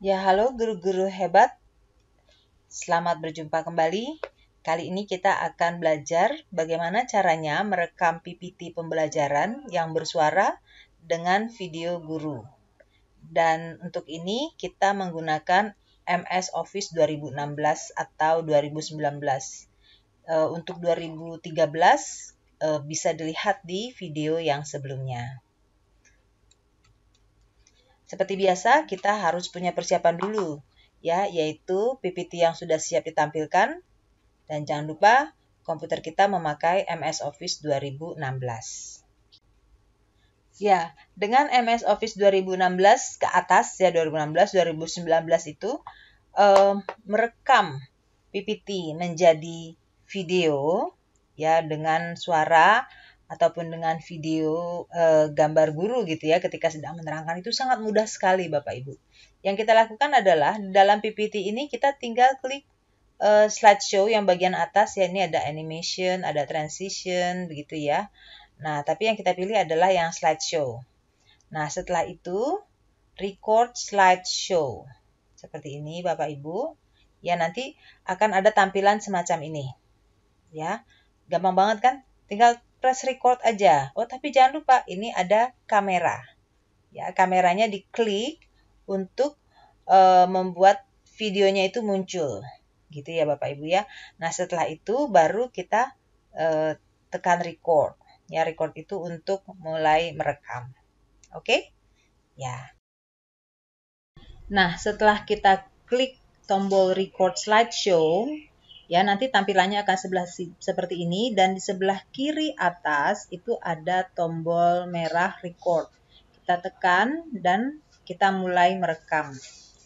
Ya, halo guru-guru hebat. Selamat berjumpa kembali. Kali ini kita akan belajar bagaimana caranya merekam PPT pembelajaran yang bersuara dengan video guru. Dan untuk ini kita menggunakan MS Office 2016 atau 2019. E, untuk 2013 e, bisa dilihat di video yang sebelumnya. Seperti biasa, kita harus punya persiapan dulu, ya, yaitu PPT yang sudah siap ditampilkan. Dan jangan lupa, komputer kita memakai MS Office 2016. Ya, dengan MS Office 2016 ke atas, ya 2016, 2019 itu eh, merekam PPT menjadi video ya dengan suara ataupun dengan video e, gambar guru gitu ya ketika sedang menerangkan itu sangat mudah sekali Bapak Ibu. Yang kita lakukan adalah dalam PPT ini kita tinggal klik e, slideshow yang bagian atas ya ini ada animation, ada transition begitu ya. Nah, tapi yang kita pilih adalah yang slideshow. Nah, setelah itu record slideshow. Seperti ini Bapak Ibu. Ya, nanti akan ada tampilan semacam ini. Ya. Gampang banget kan? Tinggal press record aja. Oh, tapi jangan lupa ini ada kamera. Ya, kameranya diklik untuk e, membuat videonya itu muncul. Gitu ya Bapak Ibu ya. Nah, setelah itu baru kita e, tekan record. Ya, record itu untuk mulai merekam. Oke? Okay? Ya. Nah, setelah kita klik tombol record slideshow, Ya, nanti tampilannya akan sebelah seperti ini dan di sebelah kiri atas itu ada tombol merah record. Kita tekan dan kita mulai merekam.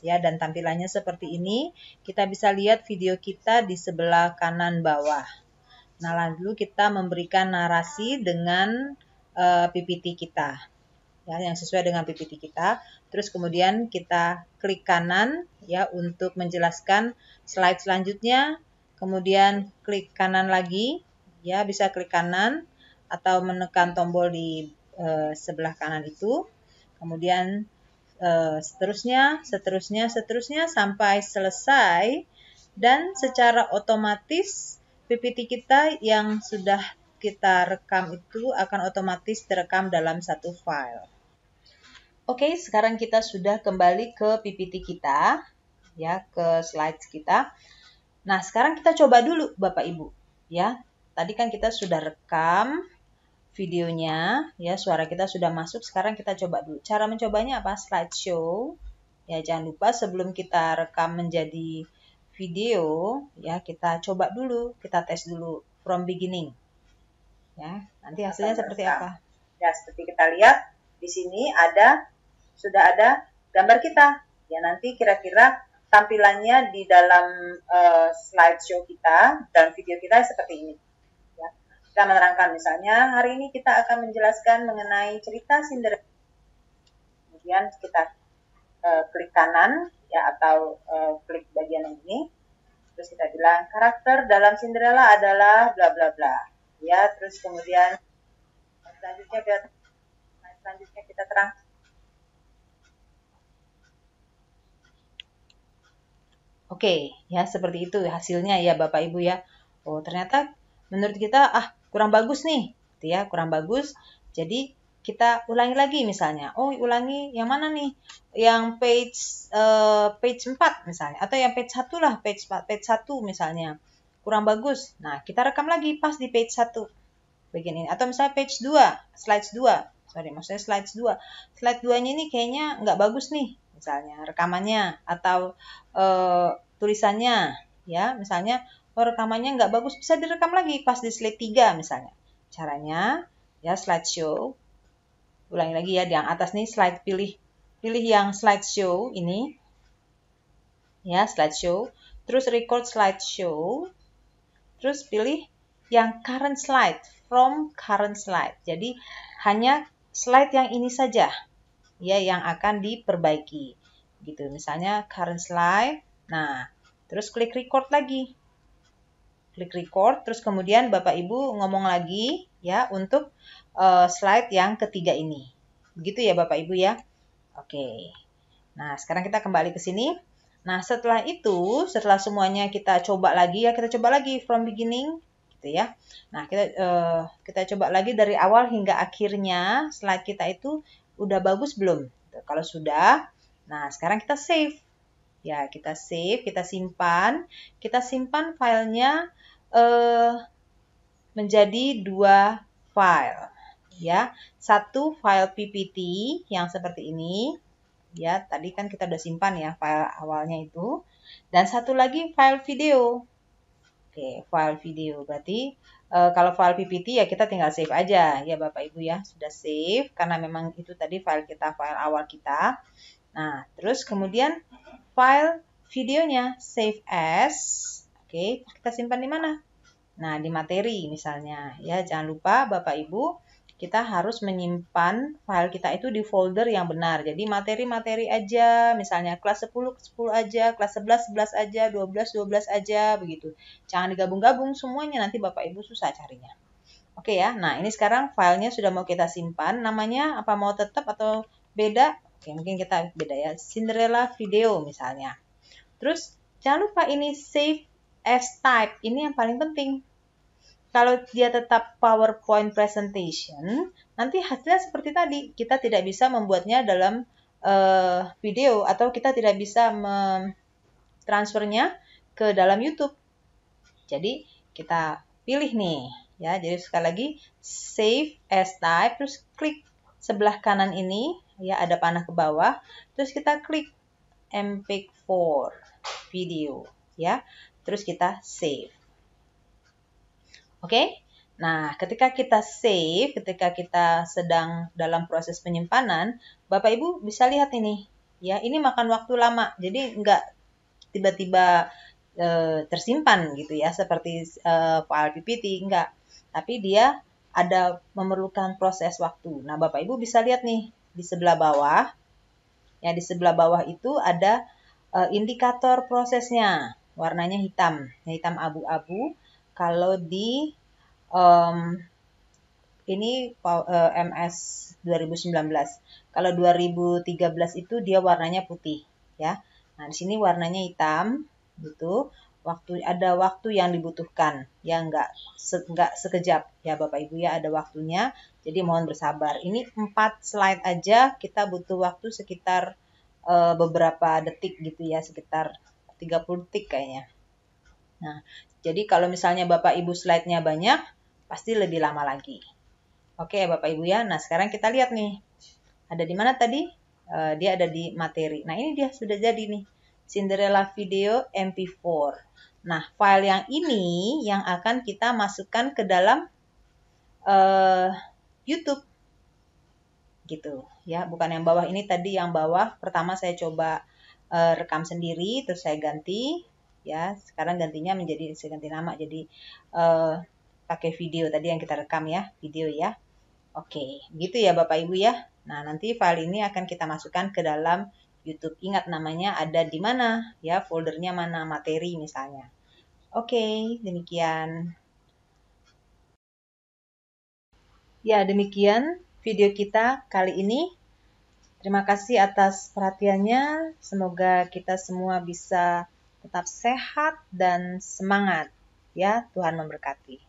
Ya, dan tampilannya seperti ini. Kita bisa lihat video kita di sebelah kanan bawah. Nah, lalu kita memberikan narasi dengan uh, eh, PPT kita ya yang sesuai dengan PPT kita. Terus kemudian kita klik kanan ya untuk menjelaskan slide selanjutnya kemudian klik kanan lagi, ya bisa klik kanan atau menekan tombol di e, sebelah kanan itu, kemudian e, seterusnya, seterusnya, seterusnya sampai selesai dan secara otomatis PPT kita yang sudah kita rekam itu akan otomatis terekam dalam satu file. Oke, sekarang kita sudah kembali ke PPT kita, ya, ke slides kita. Nah, sekarang kita coba dulu Bapak Ibu, ya. Tadi kan kita sudah rekam videonya, ya, suara kita sudah masuk. Sekarang kita coba dulu. Cara mencobanya apa? Slideshow. Ya, jangan lupa sebelum kita rekam menjadi video, ya, kita coba dulu, kita tes dulu from beginning. Ya, nanti hasilnya seperti apa? Ya, seperti kita lihat di sini ada sudah ada gambar kita. Ya, nanti kira-kira tampilannya di dalam uh, eh, show kita dan video kita seperti ini. Ya. Kita menerangkan misalnya hari ini kita akan menjelaskan mengenai cerita Cinderella. Kemudian kita uh, eh, klik kanan ya atau uh, klik bagian yang ini. Terus kita bilang karakter dalam Cinderella adalah bla bla bla. Ya, terus kemudian selanjutnya selanjutnya kita terang Oke, ya seperti itu hasilnya ya Bapak Ibu ya. Oh, ternyata menurut kita ah kurang bagus nih, gitu ya, kurang bagus. Jadi kita ulangi lagi misalnya. Oh, ulangi yang mana nih? Yang page uh, page 4 misalnya atau yang page satu lah, page 4, page 1 misalnya. Kurang bagus. Nah, kita rekam lagi pas di page 1. Begini. Atau misalnya page 2, slides 2. Sorry, maksudnya slides 2. Slide 2-nya ini kayaknya nggak bagus nih misalnya rekamannya atau e, tulisannya ya misalnya oh, rekamannya nggak bagus bisa direkam lagi pas di slide 3 misalnya caranya ya slideshow ulangi lagi ya di yang atas nih slide pilih pilih yang slideshow ini ya slideshow terus record slideshow terus pilih yang current slide from current slide jadi hanya slide yang ini saja ya yang akan diperbaiki gitu misalnya current slide nah terus klik record lagi klik record terus kemudian Bapak Ibu ngomong lagi ya untuk uh, slide yang ketiga ini begitu ya Bapak Ibu ya oke nah sekarang kita kembali ke sini nah setelah itu setelah semuanya kita coba lagi ya kita coba lagi from beginning gitu ya. Nah, kita uh, kita coba lagi dari awal hingga akhirnya slide kita itu udah bagus belum? Kalau sudah, nah sekarang kita save. Ya, kita save, kita simpan. Kita simpan filenya eh, menjadi dua file. Ya, satu file PPT yang seperti ini. Ya, tadi kan kita udah simpan ya file awalnya itu. Dan satu lagi file video. Oke, file video berarti E, kalau file PPT ya kita tinggal save aja ya Bapak Ibu ya sudah save karena memang itu tadi file kita file awal kita. Nah terus kemudian file videonya save as, oke kita simpan di mana? Nah di materi misalnya ya jangan lupa Bapak Ibu kita harus menyimpan file kita itu di folder yang benar. Jadi materi-materi aja, misalnya kelas 10 10 aja, kelas 11 11 aja, 12 12 aja begitu. Jangan digabung-gabung semuanya nanti Bapak Ibu susah carinya. Oke ya. Nah, ini sekarang filenya sudah mau kita simpan. Namanya apa mau tetap atau beda? Oke, mungkin kita beda ya. Cinderella video misalnya. Terus jangan lupa ini save as type. Ini yang paling penting kalau dia tetap PowerPoint presentation, nanti hasilnya seperti tadi, kita tidak bisa membuatnya dalam uh, video atau kita tidak bisa transfernya ke dalam YouTube. Jadi kita pilih nih, ya. Jadi sekali lagi save as type, terus klik sebelah kanan ini, ya ada panah ke bawah, terus kita klik MP4 video, ya. Terus kita save. Oke? Okay? Nah, ketika kita save, ketika kita sedang dalam proses penyimpanan, Bapak Ibu bisa lihat ini. Ya, ini makan waktu lama. Jadi nggak tiba-tiba e, tersimpan gitu ya, seperti e, file PPT, nggak. Tapi dia ada memerlukan proses waktu. Nah, Bapak Ibu bisa lihat nih di sebelah bawah. Ya, di sebelah bawah itu ada e, indikator prosesnya. Warnanya hitam, hitam abu-abu kalau di um, ini uh, MS 2019. Kalau 2013 itu dia warnanya putih, ya. Nah, di sini warnanya hitam gitu. Waktu ada waktu yang dibutuhkan, ya enggak se, enggak sekejap ya Bapak Ibu ya ada waktunya. Jadi mohon bersabar. Ini empat slide aja kita butuh waktu sekitar uh, beberapa detik gitu ya, sekitar 30 detik kayaknya. Nah, jadi kalau misalnya Bapak Ibu slide-nya banyak, pasti lebih lama lagi. Oke ya Bapak Ibu ya. Nah, sekarang kita lihat nih. Ada di mana tadi? Uh, dia ada di materi. Nah, ini dia sudah jadi nih. Cinderella video MP4. Nah, file yang ini yang akan kita masukkan ke dalam uh, YouTube. Gitu ya, bukan yang bawah ini tadi yang bawah pertama saya coba uh, rekam sendiri terus saya ganti ya sekarang gantinya menjadi saya ganti nama jadi uh, pakai video tadi yang kita rekam ya video ya oke gitu ya bapak ibu ya nah nanti file ini akan kita masukkan ke dalam YouTube ingat namanya ada di mana ya foldernya mana materi misalnya oke demikian ya demikian video kita kali ini Terima kasih atas perhatiannya. Semoga kita semua bisa tetap sehat dan semangat. Ya, Tuhan memberkati.